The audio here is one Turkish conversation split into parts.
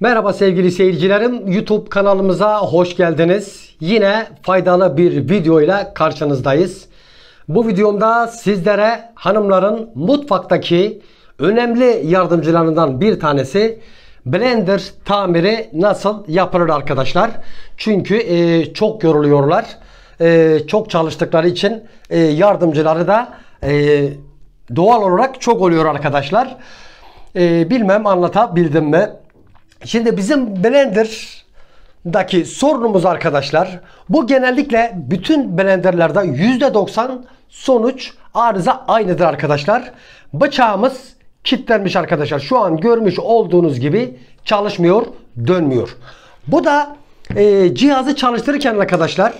Merhaba sevgili seyircilerim. YouTube kanalımıza hoş geldiniz. Yine faydalı bir video ile karşınızdayız. Bu videomda sizlere hanımların mutfaktaki önemli yardımcılarından bir tanesi blender tamiri nasıl yapılır arkadaşlar. Çünkü e, çok yoruluyorlar. E, çok çalıştıkları için e, yardımcıları da e, doğal olarak çok oluyor arkadaşlar. E, bilmem anlatabildim mi? Şimdi bizim Blender'daki sorunumuz arkadaşlar bu genellikle bütün Blender'larda %90 sonuç arıza aynıdır arkadaşlar. Bıçağımız kilitlenmiş arkadaşlar. Şu an görmüş olduğunuz gibi çalışmıyor, dönmüyor. Bu da e, cihazı çalıştırırken arkadaşlar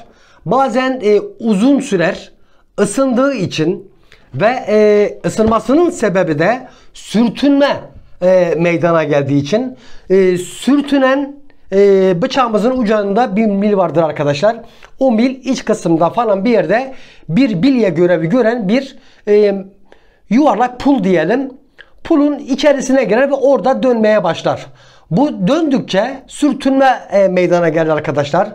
bazen e, uzun sürer ısındığı için ve e, ısınmasının sebebi de sürtünme e, meydana geldiği için e, sürtünen e, bıçağımızın ucunda bir mil vardır arkadaşlar. O mil iç kısımda falan bir yerde bir bilye görevi gören bir e, yuvarlak pul diyelim. Pulun içerisine girer ve orada dönmeye başlar. Bu döndükçe sürtünme e, meydana gelir arkadaşlar.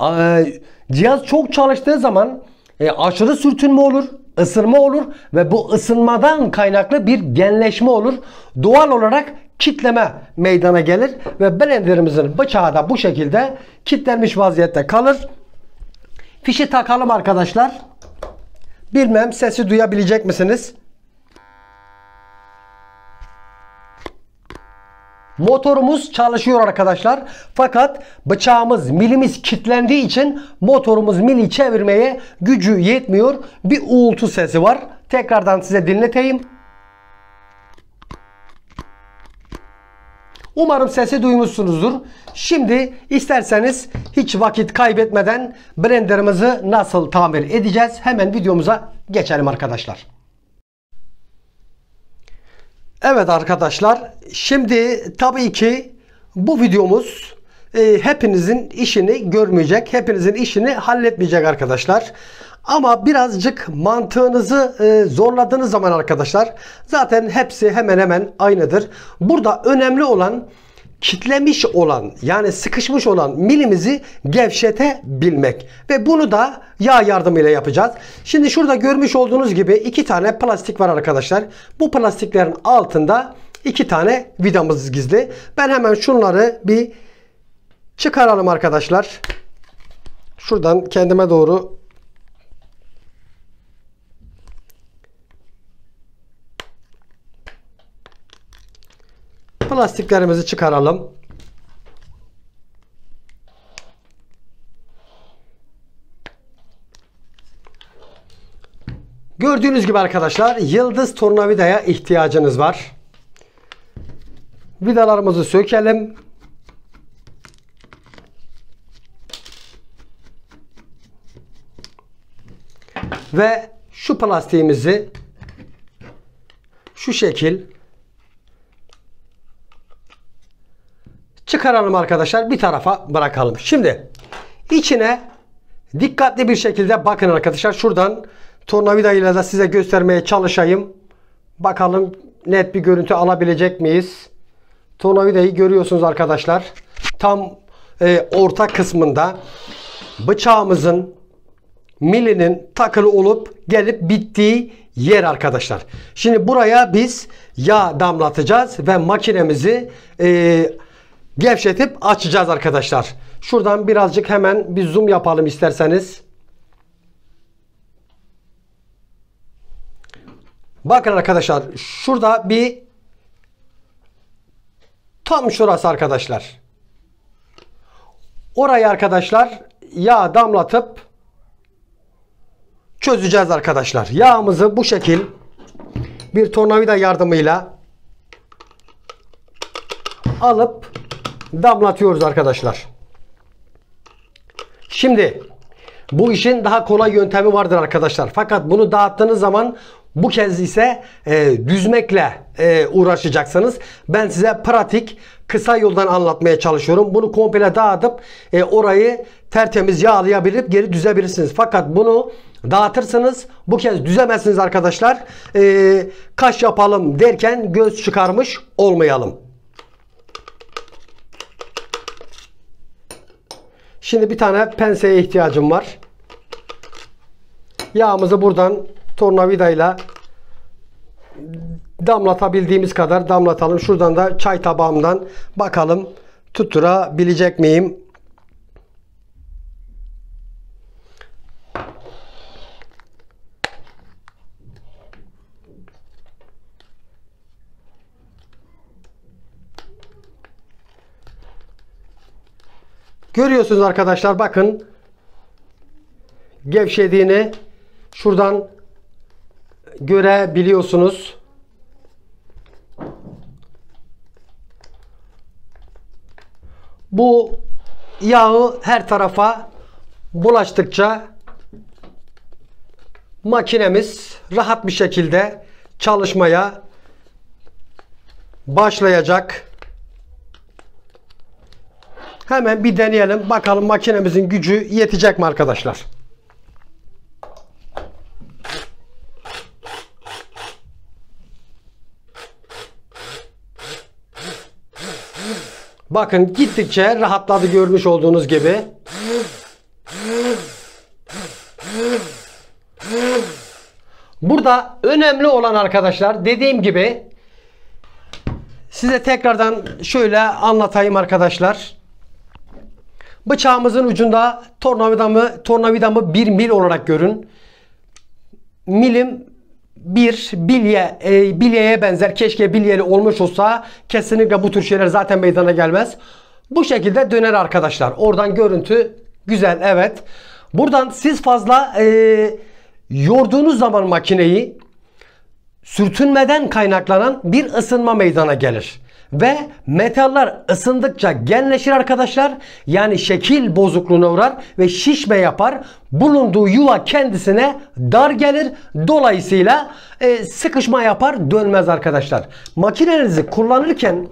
E, cihaz çok çalıştığı zaman e, aşırı sürtünme olur ısınma olur ve bu ısınmadan kaynaklı bir genleşme olur. Doğal olarak kitleme meydana gelir ve blenderimizin bıçağı da bu şekilde kitlenmiş vaziyette kalır. Fişi takalım arkadaşlar. Bilmem sesi duyabilecek misiniz? Motorumuz çalışıyor arkadaşlar. Fakat bıçağımız milimiz kilitlendiği için motorumuz mili çevirmeye gücü yetmiyor. Bir uğultu sesi var. Tekrardan size dinleteyim. Umarım sesi duymuşsunuzdur. Şimdi isterseniz hiç vakit kaybetmeden blenderımızı nasıl tamir edeceğiz hemen videomuza geçelim arkadaşlar. Evet arkadaşlar şimdi tabii ki bu videomuz e, hepinizin işini görmeyecek. Hepinizin işini halletmeyecek arkadaşlar. Ama birazcık mantığınızı e, zorladığınız zaman arkadaşlar zaten hepsi hemen hemen aynıdır. Burada önemli olan kitlemiş olan yani sıkışmış olan milimizi gevşetebilmek. Ve bunu da yağ yardımıyla yapacağız. Şimdi şurada görmüş olduğunuz gibi iki tane plastik var arkadaşlar. Bu plastiklerin altında iki tane vidamız gizli. Ben hemen şunları bir çıkaralım arkadaşlar. Şuradan kendime doğru Plastiklerimizi çıkaralım. Gördüğünüz gibi arkadaşlar yıldız tornavidaya ihtiyacınız var. Vidalarımızı sökelim. Ve şu plastiğimizi şu şekil çıkaralım arkadaşlar. Bir tarafa bırakalım. Şimdi içine dikkatli bir şekilde bakın arkadaşlar. Şuradan tornavidayla da size göstermeye çalışayım. Bakalım net bir görüntü alabilecek miyiz? Tornavidayı görüyorsunuz arkadaşlar. Tam e, orta kısmında bıçağımızın milinin takılı olup gelip bittiği yer arkadaşlar. Şimdi buraya biz yağ damlatacağız ve makinemizi e, gevşetip açacağız arkadaşlar. Şuradan birazcık hemen bir zoom yapalım isterseniz. Bakın arkadaşlar şurada bir tam şurası arkadaşlar. Orayı arkadaşlar yağ damlatıp çözeceğiz arkadaşlar. Yağımızı bu şekil bir tornavida yardımıyla alıp damlatıyoruz arkadaşlar. Şimdi bu işin daha kolay yöntemi vardır arkadaşlar. Fakat bunu dağıttığınız zaman bu kez ise e, düzmekle e, uğraşacaksınız. Ben size pratik kısa yoldan anlatmaya çalışıyorum. Bunu komple dağıtıp e, orayı tertemiz yağlayabilip geri düzebilirsiniz. Fakat bunu dağıtırsanız bu kez düzemezsiniz arkadaşlar. E, kaş yapalım derken göz çıkarmış olmayalım. Şimdi bir tane penseye ihtiyacım var. Yağımızı buradan tornavida ile damlatabildiğimiz kadar damlatalım. Şuradan da çay tabağımdan bakalım tutturabilecek miyim? Görüyorsunuz arkadaşlar bakın gevşediğini şuradan görebiliyorsunuz. Bu yağı her tarafa bulaştıkça makinemiz rahat bir şekilde çalışmaya başlayacak. Hemen bir deneyelim. Bakalım makinemizin gücü yetecek mi arkadaşlar? Bakın gittikçe rahatladı görmüş olduğunuz gibi. Burada önemli olan arkadaşlar dediğim gibi size tekrardan şöyle anlatayım arkadaşlar. Bıçağımızın ucunda tornavidamı, tornavidamı 1 mil olarak görün. Milim 1 bilye, e, bilyeye benzer. Keşke bilyeli olmuş olsa kesinlikle bu tür şeyler zaten meydana gelmez. Bu şekilde döner arkadaşlar. Oradan görüntü güzel evet. Buradan siz fazla e, yorduğunuz zaman makineyi sürtünmeden kaynaklanan bir ısınma meydana gelir. Ve metaller ısındıkça genleşir arkadaşlar. Yani şekil bozukluğuna uğrar ve şişme yapar. Bulunduğu yuva kendisine dar gelir. Dolayısıyla e, sıkışma yapar dönmez arkadaşlar. Makinenizi kullanırken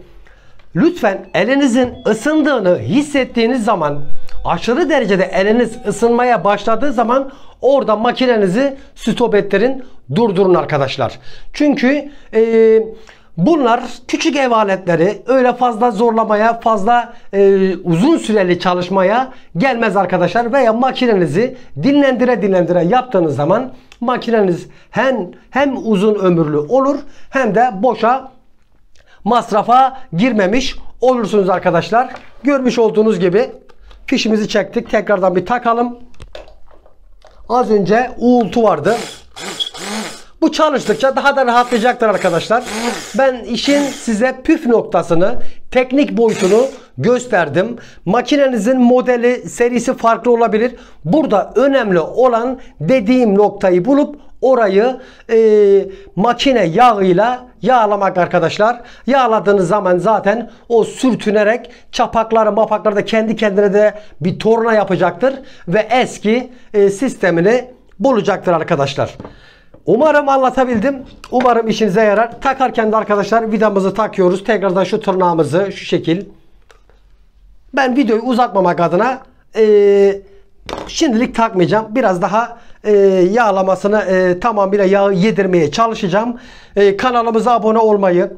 lütfen elinizin ısındığını hissettiğiniz zaman aşırı derecede eliniz ısınmaya başladığı zaman orada makinenizi stop ettirin durdurun arkadaşlar. Çünkü eee Bunlar küçük ev aletleri öyle fazla zorlamaya fazla e, uzun süreli çalışmaya gelmez arkadaşlar veya makinenizi dinlendire dinlendire yaptığınız zaman makineniz hem, hem uzun ömürlü olur hem de boşa masrafa girmemiş olursunuz arkadaşlar. Görmüş olduğunuz gibi fişimizi çektik tekrardan bir takalım. Az önce uğultu vardı. Bu çalıştıkça daha da rahatlayacaktır arkadaşlar. Ben işin size püf noktasını, teknik boyutunu gösterdim. Makinenizin modeli, serisi farklı olabilir. Burada önemli olan dediğim noktayı bulup orayı e, makine yağıyla yağlamak arkadaşlar. Yağladığınız zaman zaten o sürtünerek çapakları mapakları da kendi kendine de bir torna yapacaktır. Ve eski e, sistemini bulacaktır arkadaşlar. Umarım anlatabildim. Umarım işinize yarar. Takarken de arkadaşlar vidamızı takıyoruz. Tekrardan şu tırnağımızı şu şekil. Ben videoyu uzatmamak adına eee şimdilik takmayacağım. Biraz daha e, yağlamasını e, tamamıyla yağı yedirmeye çalışacağım. E, kanalımıza abone olmayı,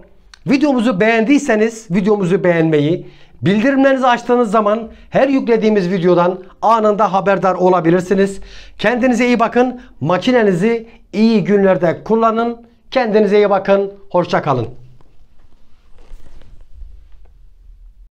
videomuzu beğendiyseniz videomuzu beğenmeyi, Bildirimlerinizi açtığınız zaman her yüklediğimiz videodan anında haberdar olabilirsiniz. Kendinize iyi bakın. Makinenizi iyi günlerde kullanın. Kendinize iyi bakın. hoşçakalın.